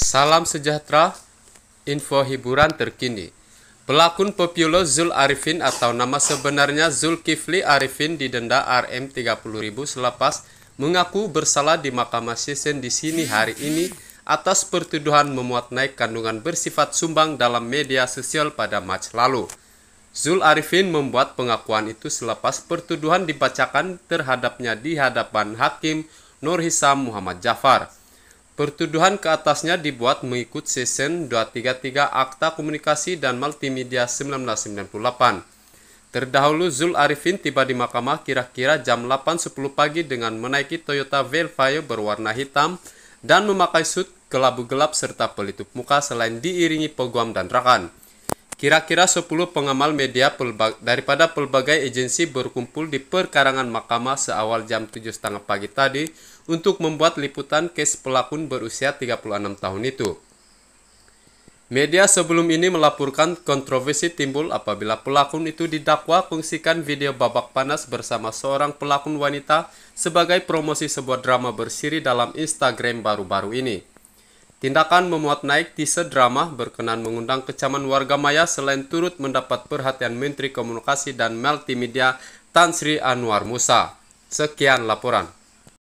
Salam sejahtera, info hiburan terkini. Pelakon populer Zul Arifin atau nama sebenarnya Zulkifli Arifin didenda rm 30000 selepas mengaku bersalah di Mahkamah Sesen di sini hari ini atas pertuduhan memuat naik kandungan bersifat sumbang dalam media sosial pada Mac lalu. Zul Arifin membuat pengakuan itu selepas pertuduhan dibacakan terhadapnya di hadapan Hakim Nur Hisam Muhammad Jafar. Pertuduhan ke atasnya dibuat mengikut season 233 Akta Komunikasi dan Multimedia 1998. Terdahulu Zul Arifin tiba di mahkamah kira-kira jam 8.10 pagi dengan menaiki Toyota Velfire berwarna hitam dan memakai suit kelabu gelap serta pelitup muka selain diiringi peguam dan rakan. Kira-kira 10 pengamal media daripada pelbagai agensi berkumpul di perkarangan mahkamah seawal jam 7.30 pagi tadi untuk membuat liputan kes pelakon berusia 36 tahun itu. Media sebelum ini melaporkan kontroversi timbul apabila pelakon itu didakwa fungsikan video babak panas bersama seorang pelakon wanita sebagai promosi sebuah drama bersiri dalam Instagram baru-baru ini. Tindakan memuat naik teaser drama berkenan mengundang kecaman warga maya selain turut mendapat perhatian Menteri Komunikasi dan Multimedia Tan Sri Anwar Musa. Sekian laporan.